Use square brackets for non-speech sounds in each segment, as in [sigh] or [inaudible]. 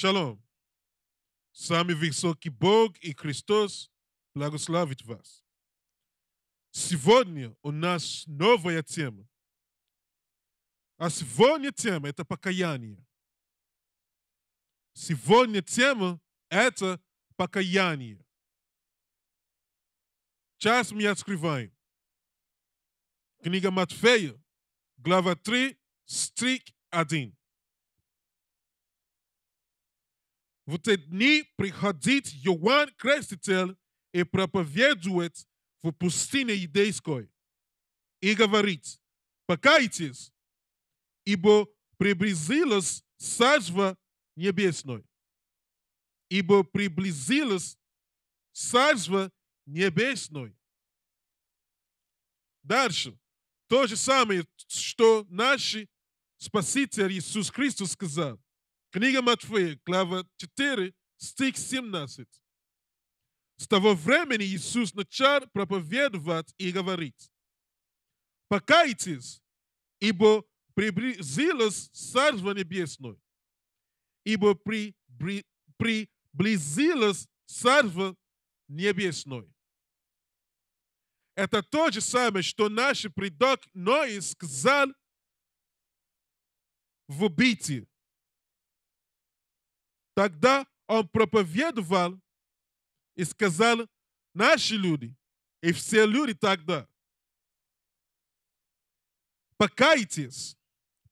Шалом! Самый высокий Бог и Христос благословит вас. Сегодня у нас новая тема. А сегодня тема – это покаяние. Сегодня тема – это покаяние. Сейчас мы открываем. Книга Матфея, глава 3, стрик 1. В те дни приходит Иоанн Креститель и проповедует в пустыне Идейской и говорит, покайтесь, ибо приблизилась сажва небесной. Ибо приблизилась сажва небесной. Дальше. То же самое, что наш Спаситель Иисус Христос сказал. Книга Матфея, глава 4, стих 17. С того времени Иисус начал проповедовать и говорить, «Покайтесь, ибо приблизилось Царство Небесное, ибо при, при, приблизилось Царство Небесное». Это то же самое, что наш предок Ной сказал в убитии. Тогда он проповедовал и сказал, наши люди и все люди тогда, покайтесь,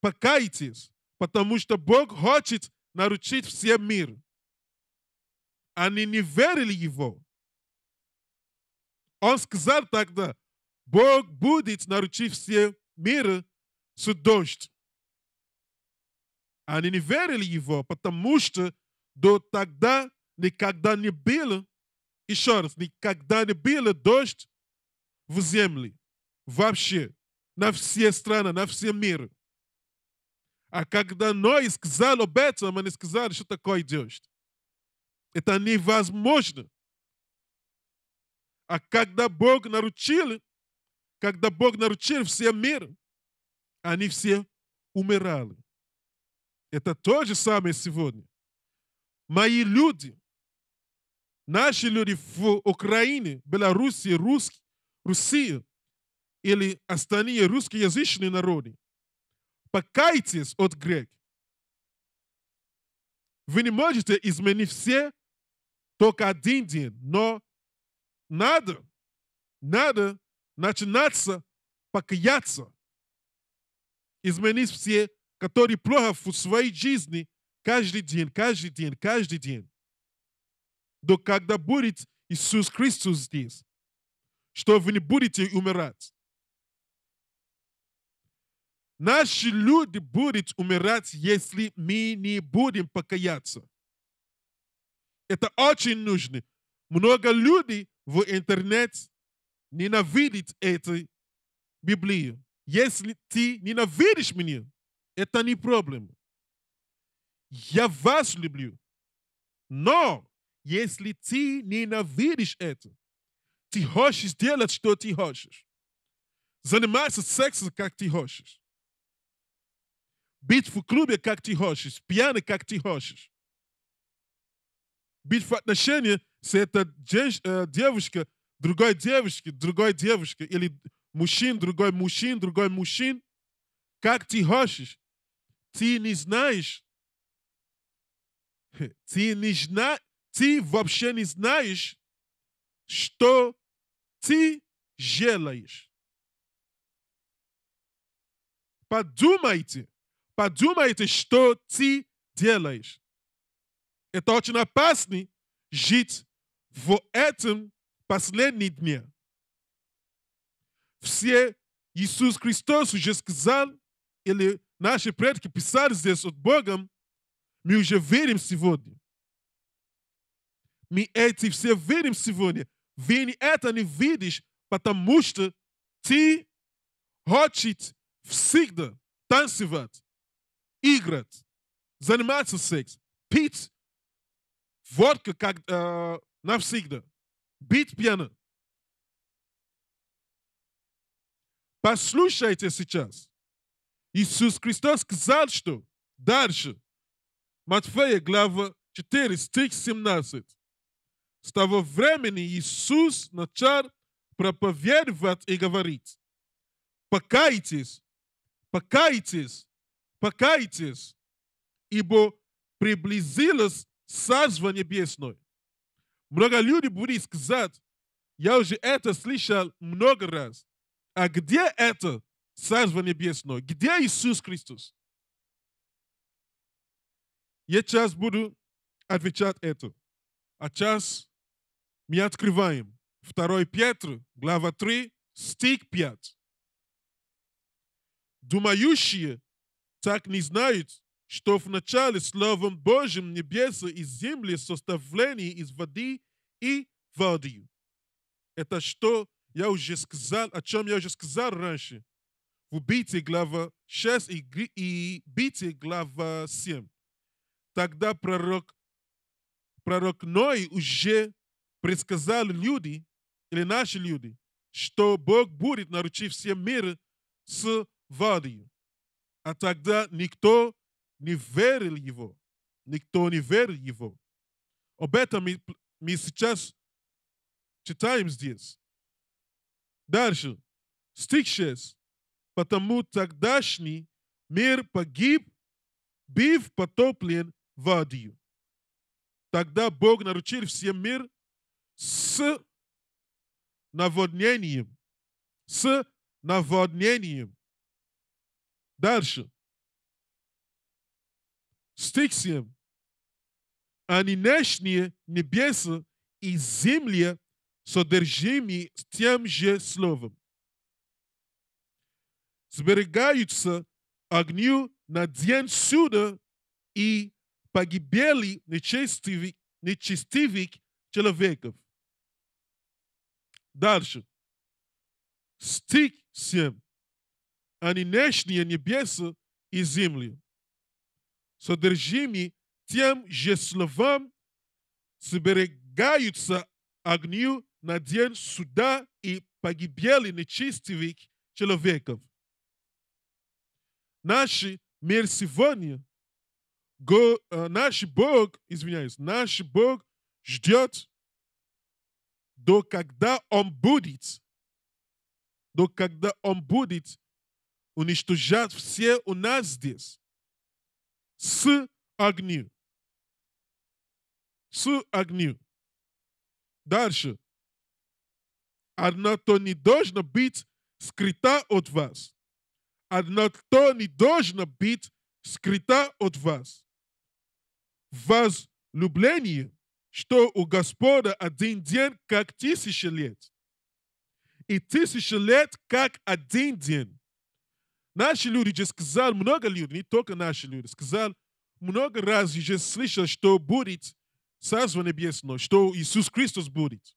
покайтесь, потому что Бог хочет наручить все мир. Они не верили его. Он сказал тогда, Бог будет наручить все мир с дождь. Они не верили его, потому что до тогда никогда не было, еще раз, никогда не было дождь в земле. Вообще, на все страны, на все мир. А когда Ной сказал об этом, они сказали, что такое дождь. Это невозможно. А когда Бог наручил, когда Бог наручил все мир, они все умирали. Это то же самое сегодня. Мої люди, наши люди в Украине, Білорусі, Русі, Русі или остальные русскоязычные народы, покайтесь от грек. Вы не можете изменить все только один день, но надо, надо начинаться покаяться. Изменить все, которые плохо в своей жизни Каждый день, каждый день, каждый день. До когда будет Иисус Христос здесь, что вы не будете умирать. Наши люди будут умирать, если мы не будем покаяться. Это очень нужно. Много людей в интернете ненавидят эту Библию. Если ты ненавидишь меня, это не проблема я вас люблю. Но если ты ненавидишь это, ты хочешь делать, что ты хочешь. Заниматься сексом, как ты хочешь. Быть в клубе, как ты хочешь. Пьяный, как ты хочешь. Быть в отношении с этой э, девушкой, другой девушкой, другой девушкой или мужчин, другой мужчин, другой мужчин, как ты хочешь. Ты не знаешь, [laughs] Ты, не зна... ты вообще не знаешь, что ты делаешь. Подумайте, подумайте, что ты делаешь. Это очень опасно жить в этом последние дни. Все Иисус Христос уже сказал, или наши предки писали здесь от Бога мы уже верим сегодня. Мы эти все верим сегодня. Вени это не видишь, потому что ты хочешь всегда танцевать, играть, заниматься сексом, пить водку как, э, навсегда, бить пьяно. Послушайте сейчас. Иисус Христос сказал, что дальше – Матфея, глава 4, стих 17. С того времени Иисус начал проповедовать и говорить, «Покайтесь, покайтесь, покайтесь, ибо приблизилось царство небесное». Много людей будут сказать, я уже это слышал много раз. А где это царство небесное? Где Иисус Христос? Я сейчас буду отвечать это. А сейчас мы открываем 2 Петр, глава 3, стих 5. Думающие так не знают, что в начале Словом Божьим небеса и земли составлены из воды и водою. Это что я уже сказал, о чем я уже сказал раньше. В Бите глава 6 и, и Бите глава 7. Тогда пророк, пророк Ной уже предсказал люди, или наши люди, что Бог будет наручить всем мир с водой. А тогда никто не верил его. Никто не верил его. Об этом мы, мы сейчас читаем здесь. Дальше. Стих 6. Потому тогдашний мир погиб, бив потоплен вадью. Тогда Бог наручил всем мир с наводнением. С наводнением. Дальше. Стих 7. А нынешние небеса и земля содержимы тем же словом. Сберегаются огню на день суда и погибели нечестивых, нечестивых человеков. Дальше. Стих 7. А нынешние небеса и земли, содержимые тем же словам, сберегаются огню на день суда и погибели нечестивых человеков. Наш мир сегодня – Го, э, наш Бог, извиняюсь, наш Бог ждет, до когда Он будет, до когда Он будет уничтожать все у нас здесь с огнем. С огнем. Дальше. Одно то не должно быть скрыто от вас. Одно то не должно быть скрыта от вас возлюблении, что у Господа один день, как тысяча лет, и тысяча лет, как один день. Наши люди же сказали, много людей, не только наши люди, сказали, много раз уже слышал, что будет Царство Небесное, что Иисус Христос будет.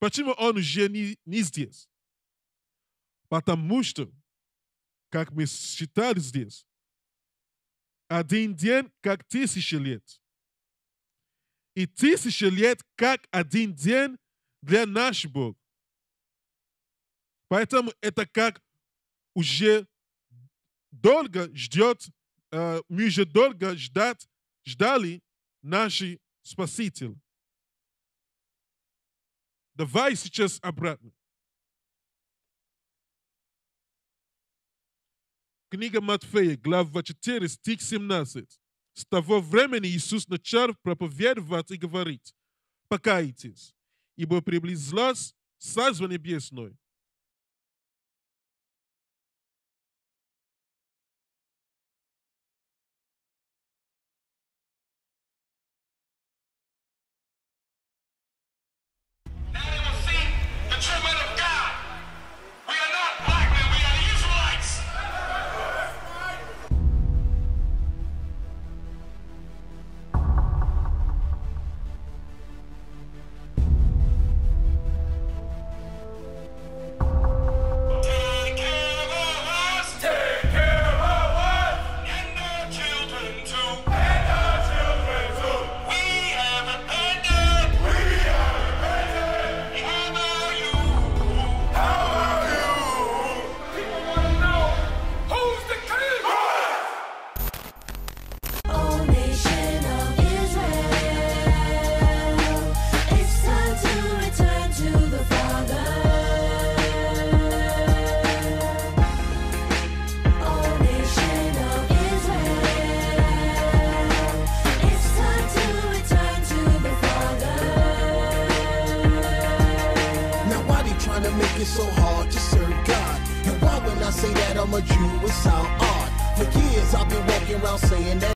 Почему Он уже не, не здесь? Потому что, как мы считали здесь, один день, как тысяча лет – и тысячи лет как один день для наш Бог. Поэтому это как уже долго ждет, э, мы уже долго ждать, ждали наши Спаситель. Давай сейчас обратно. Книга Матфея, глава 4, стих 17. С того времени Иисус начал проповедовать и говорить, покайтесь, ибо приблизилось Царство Небесное.